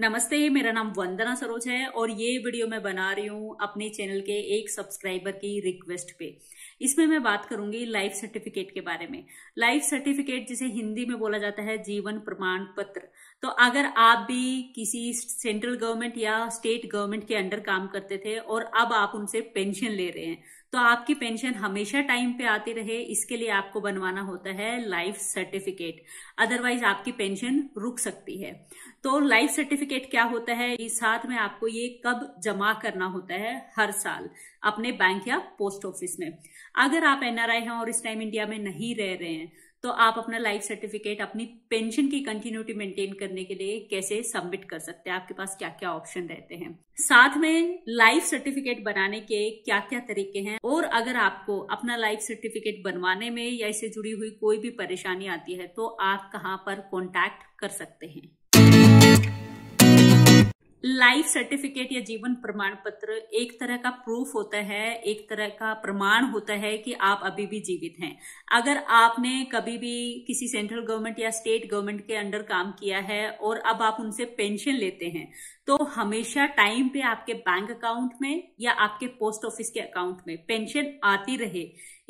नमस्ते मेरा नाम वंदना सरोज है और ये वीडियो मैं बना रही हूँ अपने चैनल के एक सब्सक्राइबर की रिक्वेस्ट पे इसमें मैं बात करूंगी लाइफ सर्टिफिकेट के बारे में लाइफ सर्टिफिकेट जिसे हिंदी में बोला जाता है जीवन प्रमाण पत्र तो अगर आप भी किसी सेंट्रल गवर्नमेंट या स्टेट गवर्नमेंट के अंडर काम करते थे और अब आप उनसे पेंशन ले रहे हैं तो आपकी पेंशन हमेशा टाइम पे आती रहे इसके लिए आपको बनवाना होता है लाइफ सर्टिफिकेट अदरवाइज आपकी पेंशन रुक सकती है तो लाइफ सर्टिफिकेट क्या होता है साथ में आपको ये कब जमा करना होता है हर साल अपने बैंक या पोस्ट ऑफिस में अगर आप एनआरआई हैं और इस टाइम इंडिया में नहीं रह रहे हैं तो आप अपना लाइफ सर्टिफिकेट अपनी पेंशन की कंटिन्यूटी मेंटेन करने के लिए कैसे सबमिट कर सकते हैं आपके पास क्या क्या ऑप्शन रहते हैं साथ में लाइफ सर्टिफिकेट बनाने के क्या क्या तरीके हैं और अगर आपको अपना लाइफ सर्टिफिकेट बनवाने में या इससे जुड़ी हुई कोई भी परेशानी आती है तो आप कहाँ पर कॉन्टैक्ट कर सकते हैं लाइफ सर्टिफिकेट या जीवन प्रमाण पत्र एक तरह का प्रूफ होता है एक तरह का प्रमाण होता है कि आप अभी भी जीवित हैं अगर आपने कभी भी किसी सेंट्रल गवर्नमेंट या स्टेट गवर्नमेंट के अंडर काम किया है और अब आप उनसे पेंशन लेते हैं तो हमेशा टाइम पे आपके बैंक अकाउंट में या आपके पोस्ट ऑफिस के अकाउंट में पेंशन आती रहे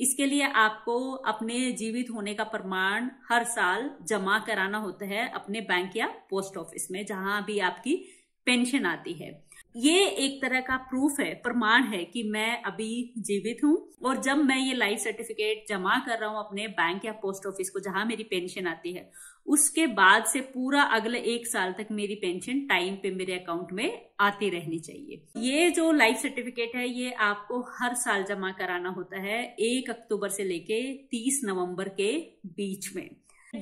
इसके लिए आपको अपने जीवित होने का प्रमाण हर साल जमा कराना होता है अपने बैंक या पोस्ट ऑफिस में जहां भी आपकी पेंशन आती है ये एक तरह का प्रूफ है प्रमाण है कि मैं अभी जीवित हूं और जब मैं ये लाइफ सर्टिफिकेट जमा कर रहा हूँ अपने बैंक या पोस्ट ऑफिस को जहां मेरी पेंशन आती है उसके बाद से पूरा अगले एक साल तक मेरी पेंशन टाइम पे मेरे अकाउंट में आती रहनी चाहिए ये जो लाइफ सर्टिफिकेट है ये आपको हर साल जमा कराना होता है एक अक्टूबर से लेके तीस नवंबर के बीच में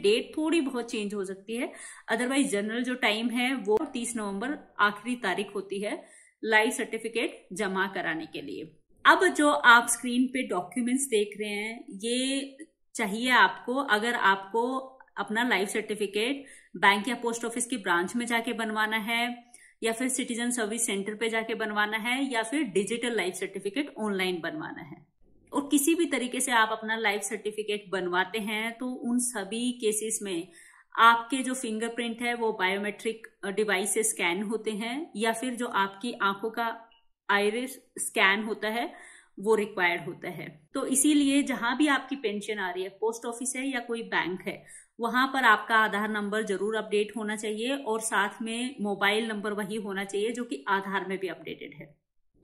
डेट थोड़ी बहुत चेंज हो सकती है अदरवाइज जनरल जो टाइम है वो तीस नवंबर आखिरी तारीख होती है लाइफ सर्टिफिकेट जमा कराने के लिए अब जो आप स्क्रीन पे डॉक्यूमेंट्स देख रहे हैं ये चाहिए आपको अगर आपको अपना लाइफ सर्टिफिकेट बैंक या पोस्ट ऑफिस की ब्रांच में जाके बनवाना है या फिर सिटीजन सर्विस सेंटर पे जाके बनवाना है या फिर डिजिटल लाइफ सर्टिफिकेट ऑनलाइन बनवाना है और किसी भी तरीके से आप अपना लाइफ सर्टिफिकेट बनवाते हैं तो उन सभी केसेस में आपके जो फिंगरप्रिंट है वो बायोमेट्रिक डिवाइस से स्कैन होते हैं या फिर जो आपकी आंखों का आयरिस स्कैन होता है वो रिक्वायर्ड होता है तो इसीलिए जहां भी आपकी पेंशन आ रही है पोस्ट ऑफिस है या कोई बैंक है वहां पर आपका आधार नंबर जरूर अपडेट होना चाहिए और साथ में मोबाइल नंबर वही होना चाहिए जो कि आधार में भी अपडेटेड है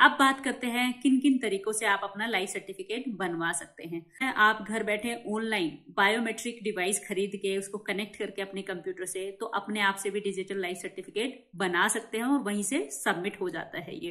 अब बात करते हैं किन किन तरीकों से आप अपना लाइफ सर्टिफिकेट बनवा सकते हैं आप घर बैठे ऑनलाइन बायोमेट्रिक डिवाइस खरीद के उसको कनेक्ट करके अपने कंप्यूटर से तो अपने आप से भी डिजिटल लाइफ सर्टिफिकेट बना सकते हैं और वहीं से सबमिट हो जाता है ये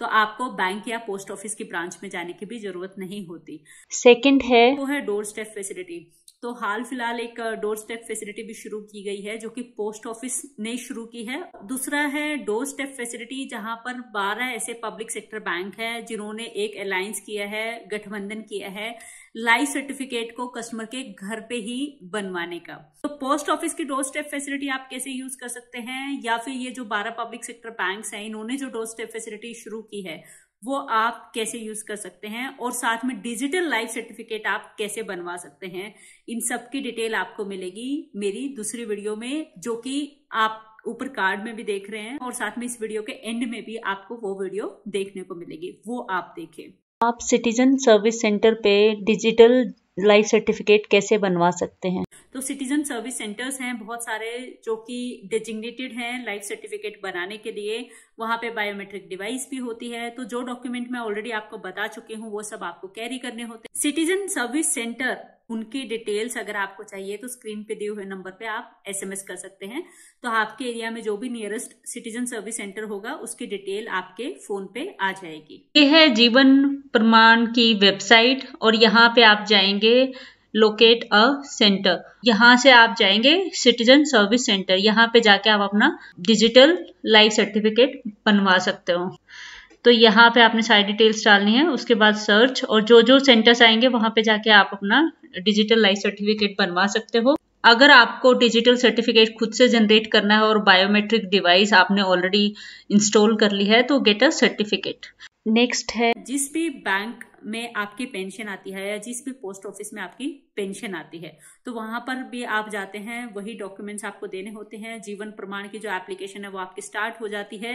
तो आपको बैंक या पोस्ट ऑफिस की ब्रांच में जाने की भी जरूरत नहीं होती सेकंड है वो तो है डोर स्टेप फैसिलिटी तो हाल फिलहाल एक डोर स्टेप फैसिलिटी भी शुरू की गई है जो कि पोस्ट ऑफिस ने शुरू की है दूसरा है डोर स्टेप फैसिलिटी जहां पर 12 ऐसे पब्लिक सेक्टर बैंक है जिन्होंने एक अलायंस किया है गठबंधन किया है लाइफ सर्टिफिकेट को कस्टमर के घर पे ही बनवाने का तो पोस्ट ऑफिस की डोर स्टेप फैसिलिटी आप कैसे यूज कर सकते हैं या फिर ये जो बारह पब्लिक सेक्टर बैंक है इन्होंने जो डोर स्टेप फैसिलिटी शुरू की है वो आप कैसे यूज कर सकते हैं और साथ में डिजिटल लाइफ सर्टिफिकेट आप कैसे बनवा सकते हैं इन सब की डिटेल आपको मिलेगी मेरी दूसरी वीडियो में जो कि आप ऊपर कार्ड में भी देख रहे हैं और साथ में इस वीडियो के एंड में भी आपको वो वीडियो देखने को मिलेगी वो आप देखें आप सिटीजन सर्विस सेंटर पे डिजिटल लाइफ सर्टिफिकेट कैसे बनवा सकते हैं तो सिटीजन सर्विस सेंटर्स हैं बहुत सारे जो कि डेजिग्नेटेड हैं लाइफ सर्टिफिकेट बनाने के लिए वहाँ पे बायोमेट्रिक डिवाइस भी होती है तो जो डॉक्यूमेंट मैं ऑलरेडी आपको बता चुकी हूँ वो सब आपको कैरी करने होते हैं सिटीजन सर्विस सेंटर उनकी डिटेल्स अगर आपको चाहिए तो स्क्रीन पे दिए हुए नंबर पे आप एसएमएस कर सकते हैं तो आपके एरिया में जो भी नियरेस्ट सिटीजन सर्विस सेंटर होगा उसकी डिटेल आपके फोन पे आ जाएगी ये है जीवन प्रमाण की वेबसाइट और यहाँ पे आप जाएंगे लोकेट अ सेंटर यहाँ से आप जाएंगे सिटीजन सर्विस सेंटर यहाँ पे जाके आप अपना डिजिटल लाइफ सर्टिफिकेट बनवा सकते हो तो यहाँ पे आपने सारी डिटेल्स डालनी है उसके बाद सर्च और जो जो सेंटर्स आएंगे वहाँ पे जाके आप अपना डिजिटल लाइफ सर्टिफिकेट बनवा सकते हो अगर आपको डिजिटल सर्टिफिकेट खुद से जनरेट करना है और बायोमेट्रिक डिवाइस आपने ऑलरेडी इंस्टॉल कर ली है तो गेट अ सर्टिफिकेट नेक्स्ट है जिस भी बैंक में आपकी पेंशन आती है या जिस भी पोस्ट ऑफिस में आपकी पेंशन आती है तो वहां पर भी आप जाते हैं वही डॉक्यूमेंट्स आपको देने होते हैं जीवन प्रमाण की जो एप्लीकेशन है वो आपकी स्टार्ट हो जाती है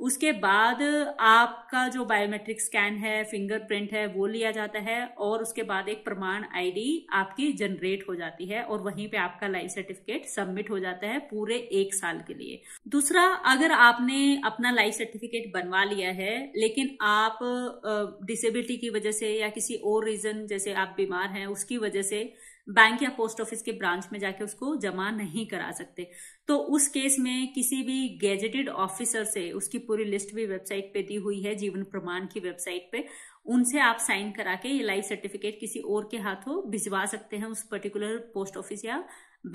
उसके बाद आपका जो बायोमेट्रिक स्कैन है फिंगरप्रिंट है वो लिया जाता है और उसके बाद एक प्रमाण आईडी आपकी जनरेट हो जाती है और वहीं पे आपका लाइफ सर्टिफिकेट सबमिट हो जाता है पूरे एक साल के लिए दूसरा अगर आपने अपना लाइफ सर्टिफिकेट बनवा लिया है लेकिन आप डिसेबिलिटी की वजह से या किसी और रीजन जैसे आप बीमार हैं उसकी वजह से बैंक या पोस्ट ऑफिस के ब्रांच में जाके उसको जमा नहीं करा सकते तो उस केस में किसी भी गैजेटेड ऑफिसर से उसकी पूरी लिस्ट भी वेबसाइट पे दी हुई है जीवन प्रमाण की वेबसाइट पे उनसे आप साइन करा के ये लाइफ सर्टिफिकेट किसी और के हाथों भिजवा सकते हैं उस पर्टिकुलर पोस्ट ऑफिस या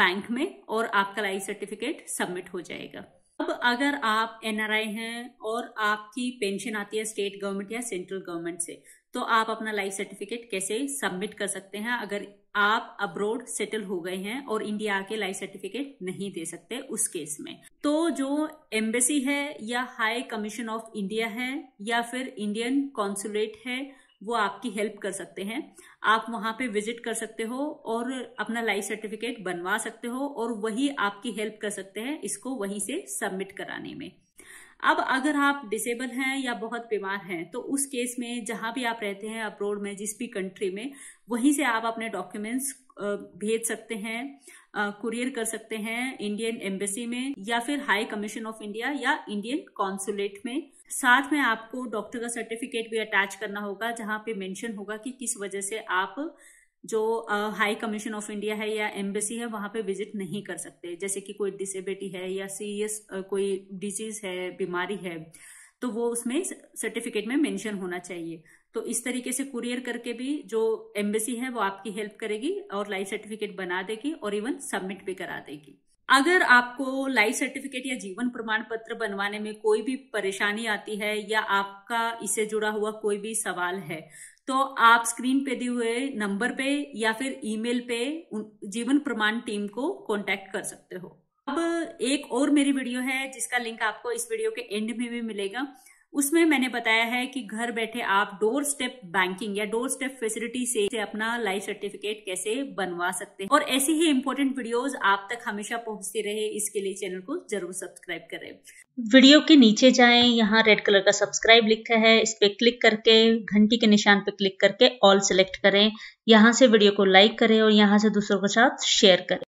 बैंक में और आपका लाइफ सर्टिफिकेट सबमिट हो जाएगा अब अगर आप एनआरआई हैं और आपकी पेंशन आती है स्टेट गवर्नमेंट या सेंट्रल गवर्नमेंट से तो आप अपना लाइफ सर्टिफिकेट कैसे सबमिट कर सकते हैं अगर आप अब्रोड सेटल हो गए हैं और इंडिया आके लाइफ सर्टिफिकेट नहीं दे सकते उस केस में तो जो एम्बेसी है या हाई कमीशन ऑफ इंडिया है या फिर इंडियन कॉन्सुलेट है वो आपकी हेल्प कर सकते हैं आप वहां पे विजिट कर सकते हो और अपना लाइफ सर्टिफिकेट बनवा सकते हो और वही आपकी हेल्प कर सकते हैं इसको वहीं से सबमिट कराने में अब अगर आप डिसेबल हैं या बहुत बीमार हैं तो उस केस में जहां भी आप रहते हैं अब्रोड में जिस भी कंट्री में वहीं से आप अपने डॉक्यूमेंट्स भेज सकते हैं कुरियर कर सकते हैं इंडियन एम्बेसी में या फिर हाई कमीशन ऑफ इंडिया या इंडियन कॉन्सुलेट में साथ में आपको डॉक्टर का सर्टिफिकेट भी अटैच करना होगा जहां पे मेंशन होगा कि किस वजह से आप जो हाई कमीशन ऑफ इंडिया है या एम्बेसी है वहां पे विजिट नहीं कर सकते जैसे कि कोई डिसेबिलिटी है या सीरियस कोई डिजीज है बीमारी है तो वो उसमें सर्टिफिकेट में मेंशन होना चाहिए तो इस तरीके से कुरियर करके भी जो एम्बेसी है वो आपकी हेल्प करेगी और लाइफ सर्टिफिकेट बना देगी और इवन सबमिट भी करा देगी अगर आपको लाइफ सर्टिफिकेट या जीवन प्रमाण पत्र बनवाने में कोई भी परेशानी आती है या आपका इससे जुड़ा हुआ कोई भी सवाल है तो आप स्क्रीन पे दिए हुए नंबर पे या फिर ईमेल पे जीवन प्रमाण टीम को कांटेक्ट कर सकते हो अब एक और मेरी वीडियो है जिसका लिंक आपको इस वीडियो के एंड में भी मिलेगा उसमें मैंने बताया है कि घर बैठे आप डोर स्टेप बैंकिंग या डोर स्टेप फैसिलिटी से, से अपना लाइफ सर्टिफिकेट कैसे बनवा सकते हैं और ऐसी ही इंपॉर्टेंट वीडियोस आप तक हमेशा पहुंचते रहे इसके लिए चैनल को जरूर सब्सक्राइब करें वीडियो के नीचे जाएं यहाँ रेड कलर का सब्सक्राइब लिखा है इस पे क्लिक करके घंटी के निशान पे क्लिक करके ऑल सेलेक्ट करें यहाँ से वीडियो को लाइक करें और यहाँ से दूसरों के साथ शेयर करें